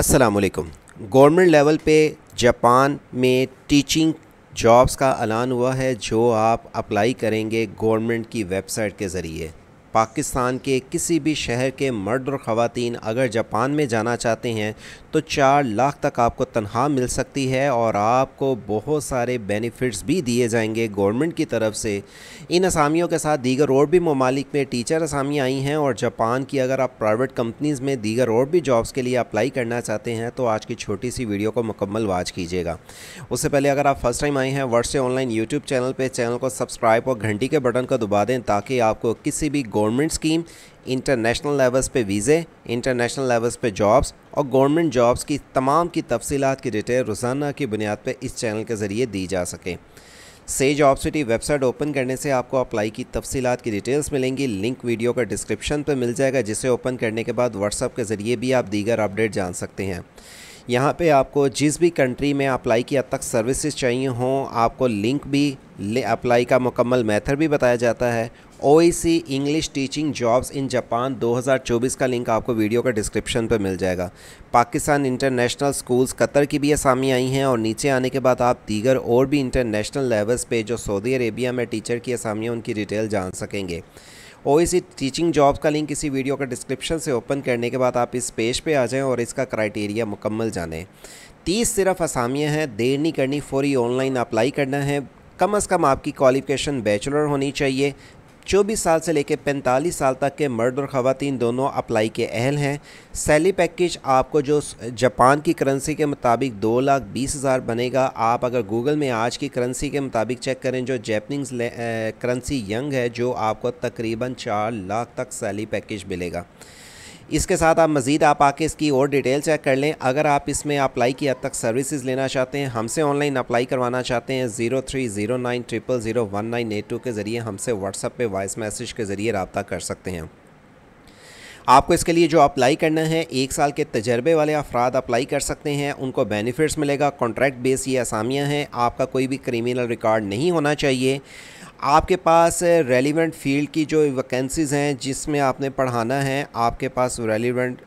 अस्सलाम government level पे Japan में टीचिंग जॉब्स का ऐलान हुआ है जो आप अप्लाई करेंगे गवर्नमेंट की वेबसाइट के ज़रिए पाकिस्तान के किसी भी शहर के मर्द और ख़वान अगर जापान में जाना चाहते हैं तो चार लाख तक आपको तनख्वाह मिल सकती है और आपको बहुत सारे बेनिफिट्स भी दिए जाएंगे गवर्नमेंट की तरफ से इन असामियों के साथ दीगर और भी ममालिक में टीचर असामियाँ आई हैं और जापान की अगर आप प्राइवेट कंपनीज़ में दीगर और भी जॉब्स के लिए अप्लाई करना चाहते हैं तो आज की छोटी सी वीडियो को मुकम्मल वाच कीजिएगा उससे पहले अगर आप फर्स्ट टाइम आए हैं वर्ष ऑनलाइन यूट्यूब चैनल पर चैनल को सब्सक्राइब और घंटी के बटन को दबा दें ताकि आपको किसी भी गवर्नमेंट स्कीम इंटरनेशनल लेवल्स पे वीज़े इंटरनेशनल लेवल्स पे जॉब्स और गवर्नमेंट जॉब्स की तमाम की तफसीत की डिटेल रोज़ाना की बुनियाद पर इस चैनल के ज़रिए दी जा सके से जॉब सिटी वेबसाइट ओपन करने से आपको अप्लाई की तफसीत की डिटेल्स मिलेंगी लिंक वीडियो का डिस्क्रिप्शन पर मिल जाएगा जिसे ओपन करने के बाद व्हाट्सअप के ज़रिए भी आप दीगर अपडेट जान सकते हैं यहाँ पे आपको जिस भी कंट्री में अप्लाई की अब तक सर्विसेज चाहिए हों आपको लिंक भी अप्लाई का मुकम्मल मेथड भी बताया जाता है ओ English teaching jobs in Japan 2024 का लिंक आपको वीडियो का डिस्क्रिप्शन पर मिल जाएगा पाकिस्तान इंटरनेशनल स्कूल्स कतर की भी आसामी आई हैं और नीचे आने के बाद आप दीगर और भी इंटरनेशनल लेवल्स पे जो सऊदी अरेबिया में टीचर की आसामियाँ उनकी डिटेल जान सकेंगे ओ टीचिंग जॉब का लिंक इसी वीडियो का डिस्क्रिप्शन से ओपन करने के बाद आप इस पेज पे आ जाएं और इसका क्राइटेरिया मुकम्मल जाने तीस सिर्फ असामियाँ हैं देर नहीं करनी फौरी ऑनलाइन अप्लाई करना है कम अज़ कम आपकी क्वालिफिकेशन बैचलर होनी चाहिए चौबीस साल से लेकर पैंतालीस साल तक के मर्द और ख़वान दोनों अप्लाई के अहल हैं सैली पैकेज आपको जो जापान की करेंसी के मुताबिक दो लाख बीस हज़ार बनेगा आप अगर गूगल में आज की करेंसी के मुताबिक चेक करें जो जैपनिंग करेंसी यंग है जो आपको तकरीबन चार लाख तक सैली पैकेज मिलेगा इसके साथ आप मज़ीद आप आके इसकी और डिटेल चेक कर लें अगर आप इसमें अप्लाई की हद तक सर्विसेज लेना चाहते हैं हमसे ऑनलाइन अप्लाई करवाना चाहते हैं zero three zero nine triple zero one nine eight two के ज़रिए हमसे व्हाट्सअप पे वॉइस मैसेज के ज़रिए रबता कर सकते हैं आपको इसके लिए जो अप्लाई करना है एक साल के तजर्बे वाले अफराद अप्लाई कर सकते हैं उनको बेनिफिट्स मिलेगा कॉन्ट्रैक्ट बेस ये असामियाँ हैं आपका कोई भी क्रिमिनल रिकॉर्ड नहीं होना चाहिए आपके पास रेलिवेंट फील्ड की जो वैकेंसीज़ हैं जिसमें आपने पढ़ाना है आपके पास रेलिवेंट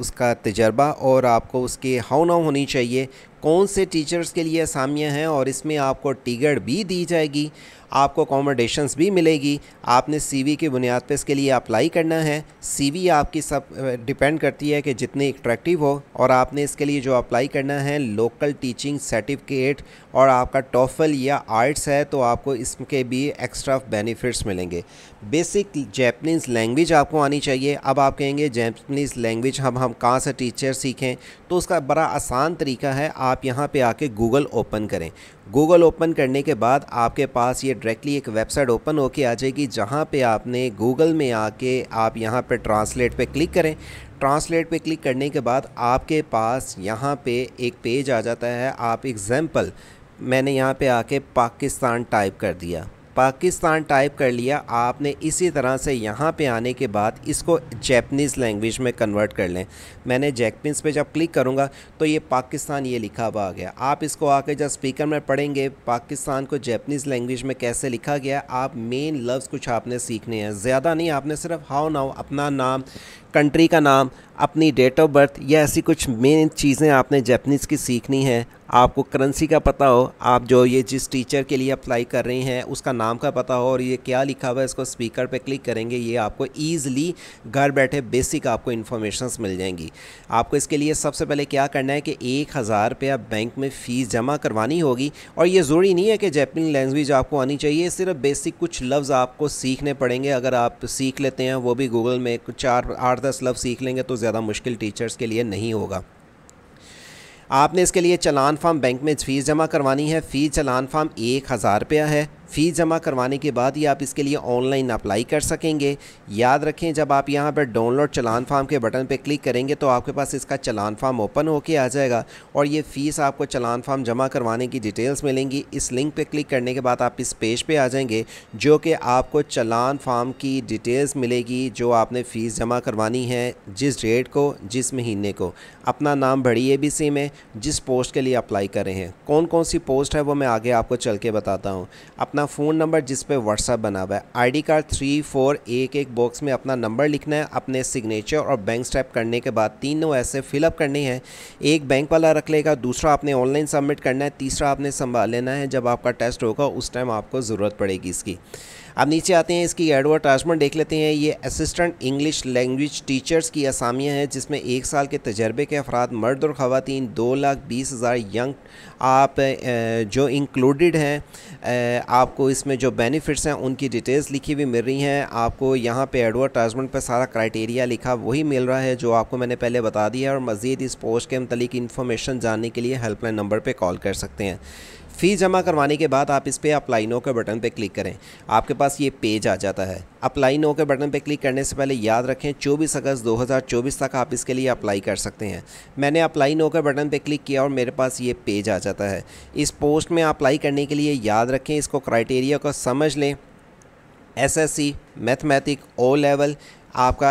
उसका तजर्बा और आपको उसकी हाउ नाउ होनी चाहिए कौन से टीचर्स के लिए असामियाँ हैं और इसमें आपको टिकट भी दी जाएगी आपको अकोमोडेशंस भी मिलेगी आपने सीवी की बुनियाद पर इसके लिए अप्लाई करना है सीवी आपकी सब डिपेंड करती है कि जितनी अट्रैक्टिव हो और आपने इसके लिए जो अप्लाई करना है लोकल टीचिंग सर्टिफिकेट और आपका टोफल या आर्ट्स है तो आपको इसके भी एक्स्ट्रा बेनिफिट्स मिलेंगे बेसिक जैपनीज़ लैंग्वेज आपको आनी चाहिए अब आप कहेंगे जैपनीज़ लैंग्वेज हम हम कहाँ से टीचर सीखें तो उसका बड़ा आसान तरीका है आप यहाँ पे आके गूगल ओपन करें गूगल ओपन करने के बाद आपके पास ये डायरेक्टली एक वेबसाइट ओपन होके आ जाएगी जहाँ पे आपने गूगल में आके आप यहाँ पे ट्रांसलेट पे क्लिक करें ट्रांसलेट पे क्लिक करने के बाद आपके पास यहाँ पे एक पेज आ जाता है आप एग्ज़ैम्पल मैंने यहाँ पे आके पाकिस्तान टाइप कर दिया पाकिस्तान टाइप कर लिया आपने इसी तरह से यहाँ पे आने के बाद इसको जैपनीज़ लैंग्वेज में कन्वर्ट कर लें मैंने जैपनीज़ पे जब क्लिक करूँगा तो ये पाकिस्तान ये लिखा हुआ आ गया आप इसको आके जब स्पीकर में पढ़ेंगे पाकिस्तान को जैपनीज़ लैंग्वेज में कैसे लिखा गया आप मेन लफ्ज़ कुछ आपने सीखने हैं ज़्यादा नहीं आपने सिर्फ हाउ नाउ अपना नाम कंट्री का नाम अपनी डेट ऑफ बर्थ या ऐसी कुछ मेन चीज़ें आपने जैपनीज़ की सीखनी है आपको करेंसी का पता हो आप जो ये जिस टीचर के लिए अप्लाई कर रहे हैं उसका नाम का पता हो और ये क्या लिखा हुआ है इसको स्पीकर पे क्लिक करेंगे ये आपको ईज़िली घर बैठे बेसिक आपको इन्फॉर्मेशन मिल जाएंगी आपको इसके लिए सबसे पहले क्या करना है कि एक हज़ार रुपया बैंक में फ़ीस जमा करवानी होगी और ये ज़रूरी नहीं है कि जैपनी लैंग्वेज आपको आनी चाहिए सिर्फ बेसिक कुछ लफ्ज़ आपको सीखने पड़ेंगे अगर आप सीख लेते हैं वो भी गूगल में चार आठ दस लफ्ज़ सीख लेंगे तो ज़्यादा मुश्किल टीचर्स के लिए नहीं होगा आपने इसके लिए चलान फार्म बैंक में फ़ीस जमा करवानी है फ़ी चलान फार्म एक हज़ार रुपया है फ़ीस जमा करवाने के बाद ही आप इसके लिए ऑनलाइन अप्लाई कर सकेंगे याद रखें जब आप यहाँ पर डाउनलोड चलान फार्म के बटन पर क्लिक करेंगे तो आपके पास इसका चलान फार्म ओपन होके आ जाएगा और ये फ़ीस आपको चलान फार्म जमा करवाने की डिटेल्स मिलेंगी इस लिंक पर क्लिक करने के बाद आप इस पेज पर पे आ जाएंगे जो कि आपको चलान फार्म की डिटेल्स मिलेगी जो आपने फ़ीस जमा करवानी है जिस डेट को जिस महीने को अपना नाम भरिए भी सी में जिस पोस्ट के लिए अप्लाई कर रहे हैं कौन कौन सी पोस्ट है वो मैं आगे आपको चल के बताता हूँ अपना अपना फ़ोन नंबर जिस पे व्हाट्सअप बना हुआ है आईडी कार्ड थ्री फोर एक एक बॉक्स में अपना नंबर लिखना है अपने सिग्नेचर और बैंक स्टैप करने के बाद तीनों ऐसे फिलअप करनी है एक बैंक वाला रख लेगा दूसरा आपने ऑनलाइन सबमिट करना है तीसरा आपने संभाल लेना है जब आपका टेस्ट होगा उस टाइम आपको ज़रूरत पड़ेगी इसकी अब नीचे आते हैं इसकी एडवर्टाइजमेंट देख लेते हैं ये असिस्टेंट इंग्लिश लैंग्वेज टीचर्स की असामियाँ हैं जिसमें एक साल के तजर्बे के अफराद मर्द और ख़वान दो लाख बीस हज़ार यंग आप जो इंक्लूडेड हैं आपको इसमें जो बेनिफिट्स हैं उनकी डिटेल्स लिखी हुई मिल रही हैं आपको यहाँ पे एडवर्टाइजमेंट पे सारा क्राइटेरिया लिखा वही मिल रहा है जो आपको मैंने पहले बता दिया है और मज़ीद इस पोस्ट के मतलब इन्फॉर्मेशन जानने के लिए हेल्पलाइन नंबर पर कॉल कर सकते हैं फ़ीस जमा करवाने के बाद आप इस पर अप्लाई नो के बटन पर क्लिक करें आपके पास ये पेज आ जाता है अप्लाई नो के बटन पर क्लिक करने से पहले याद रखें चौबीस अगस्त 2024 तक आप इसके लिए अप्लाई कर सकते हैं मैंने अप्लाई नो के बटन पर क्लिक किया और मेरे पास ये पेज आ जाता है इस पोस्ट में अप्लाई करने के लिए याद रखें इसको क्राइटेरिया को समझ लें S C mathematic O level आपका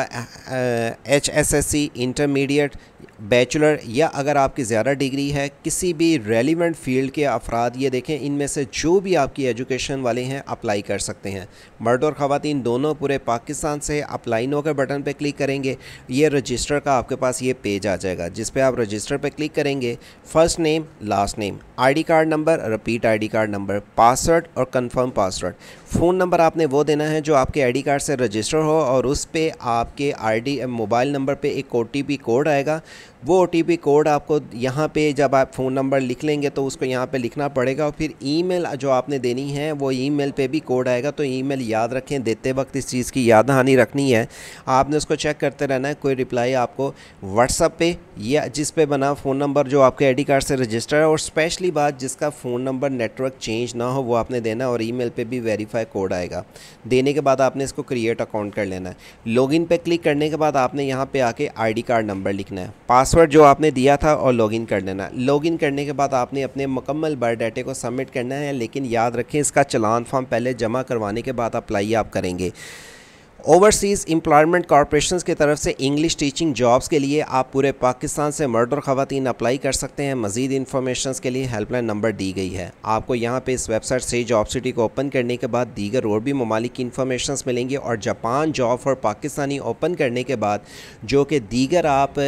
H S S C intermediate bachelor या अगर आपकी ज़्यादा डिग्री है किसी भी रेलिवेंट फील्ड के अफराद ये देखें इनमें से जो भी आपकी एजुकेशन वाले हैं अप्लाई कर सकते हैं मर्द और ख़वान दोनों पूरे पाकिस्तान से अप्लाई नो के बटन पर क्लिक करेंगे ये रजिस्टर का आपके पास ये पेज आ जाएगा जिस पर आप रजिस्टर पर क्लिक करेंगे first name last name I card number repeat I card number password और कन्फर्म पासवर्ड फ़ोन नंबर आपने वो देना है जो आपके आई कार्ड से रजिस्टर हो और उस पर आपके आई मोबाइल नंबर पर एक ओ कोड आएगा वो ओ कोड आपको यहाँ पे जब आप फ़ोन नंबर लिख लेंगे तो उसको यहाँ पे लिखना पड़ेगा और फिर ईमेल जो आपने देनी है वो ईमेल पे भी कोड आएगा तो ईमेल याद रखें देते वक्त इस चीज़ की याद हानी रखनी है आपने उसको चेक करते रहना है कोई रिप्लाई आपको व्हाट्सअप पे या जिस पे बना फ़ोन नंबर जो आपके आई कार्ड से रजिस्टर है और स्पेशली बात जिसका फ़ोन नंबर नेटवर्क चेंज ना हो वो आपने देना और ई मेल भी वेरीफाई कोड आएगा देने के बाद आपने इसको क्रिएट अकाउंट कर लेना है लॉगिन पर क्लिक करने के बाद आपने यहाँ पर आके आई कार्ड नंबर लिखना है पास पासवर्ड जो आपने दिया था और लॉगिन कर लेना लॉगिन करने के बाद आपने अपने मुकम्मल बायोडाटे को सबमिट करना है लेकिन याद रखें इसका चलान फॉर्म पहले जमा करवाने के बाद अप्लाई आप करेंगे ओवरसीज़ एम्प्लॉयमेंट कॉरपोरेशन की तरफ से इंग्लिश टीचिंग जॉब्स के लिए आप पूरे पाकिस्तान से मर्डर और अप्लाई कर सकते हैं मजीद इन्फॉर्मेशन के लिए हेल्पलाइन नंबर दी गई है आपको यहाँ पे इस वेबसाइट से जॉब सिटी को ओपन करने के बाद दीगर और भी ममालिक की इन्फॉर्मेशन मिलेंगी और Japan job for Pakistani open करने के बाद जो कि दीगर आप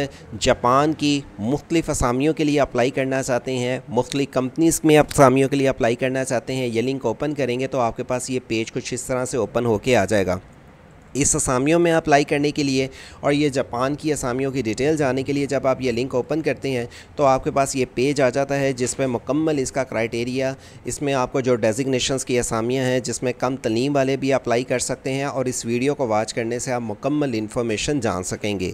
जापान की मुख्तलिफ असामियों के लिए अप्लाई करना चाहते हैं मुख्तलि कंपनीज़ में असामियों के लिए अप्लाई करना चाहते हैं ये लिंक ओपन करेंगे तो आपके पास ये पेज कुछ इस तरह से ओपन होके आ जाएगा इस असामियों में अप्लाई करने के लिए और ये जापान की असामियों की डिटेल जाने के लिए जब आप ये लिंक ओपन करते हैं तो आपके पास ये पेज आ जाता है जिसमें मुकम्मल इसका क्राइटेरिया इसमें आपको जो डेजिग्नेशंस की असामियाँ हैं जिसमें कम तलीम वाले भी अप्लाई कर सकते हैं और इस वीडियो को वॉच करने से आप मुकम्मल इन्फॉर्मेशन जान सकेंगे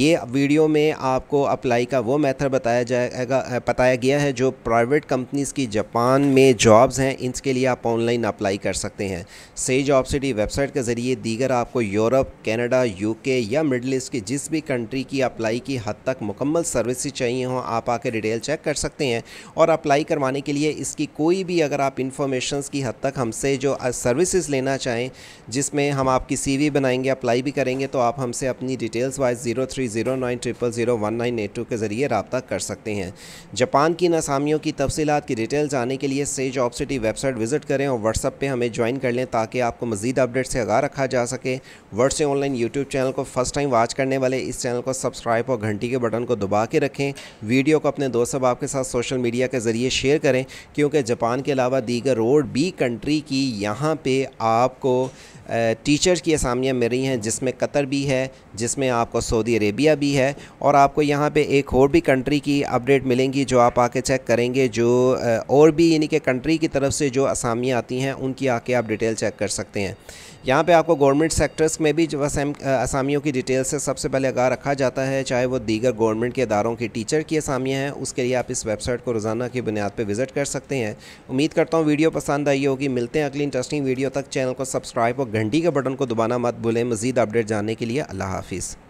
ये वीडियो में आपको अप्लाई का वो मैथड बताया जाएगा बताया गया है जो प्राइवेट कंपनीज़ की जापान में जॉब्स हैं इनके लिए आप ऑनलाइन अप्लाई कर सकते हैं सही जॉब सिटी वेबसाइट के ज़रिए दीगर आप आपको यूरोप कनाडा यूके या मिडल ईस्ट की जिस भी कंट्री की अप्लाई की हद तक मुकम्मल सर्विस चाहिए हों आप आके डिटेल चेक कर सकते हैं और अप्लाई करवाने के लिए इसकी कोई भी अगर आप इंफॉर्मेशन की हद तक हमसे जो सर्विसेज लेना चाहें जिसमें हम आपकी सी बनाएंगे अप्लाई भी करेंगे तो आप हमसे अपनी details wise zero three zero nine triple zero one nine eight two के ज़रिए रबता कर सकते हैं जापान की नासामियों की तफसीत की डिटेल जानने के लिए sage of city website visit करें और व्हाट्सअप पर हमें ज्वाइन कर लें ताकि आपको मज़ीद अपडेट से आगा रखा जा सके वर्ड से ऑनलाइन यूट्यूब चैनल को फर्स्ट टाइम वॉच करने वाले इस चैनल को सब्सक्राइब और घंटी के बटन को दबा के रखें वीडियो को अपने दोस्त अब आपके साथ सोशल मीडिया के ज़रिए शेयर करें क्योंकि जापान के अलावा दीगर और बी कंट्री की यहाँ पर आपको टीचर्स की असामियाँ रही हैं जिसमें कतर भी है जिसमें आपको सऊदी अरेबिया भी है और आपको यहाँ पे एक और भी कंट्री की अपडेट मिलेंगी जो आप आके चेक करेंगे जो और भी यानी कि कंट्री की तरफ से जो असामियाँ आती हैं उनकी आके आप डिटेल चेक कर सकते हैं यहाँ पे आपको गवर्नमेंट सेक्टर्स में भी जो असाम असामियों की डिटेल से सबसे पहले आगा रखा जाता है चाहे वो दीगर गवर्नमेंट के इदारों के टीचर की असामियाँ हैं उसके लिए आप इस वेबसाइट को रोज़ाना की बुनियाद पर विजिट कर सकते हैं उम्मीद करता हूँ वीडियो पसंद आई होगी मिलते हैं अगली इंटरेस्टिंग वीडियो तक चैनल को सब्सक्राइब और घंटी के बटन को दबाना मत भूलें मजीद अपडेट जानने के लिए अल्लाह हाफिज़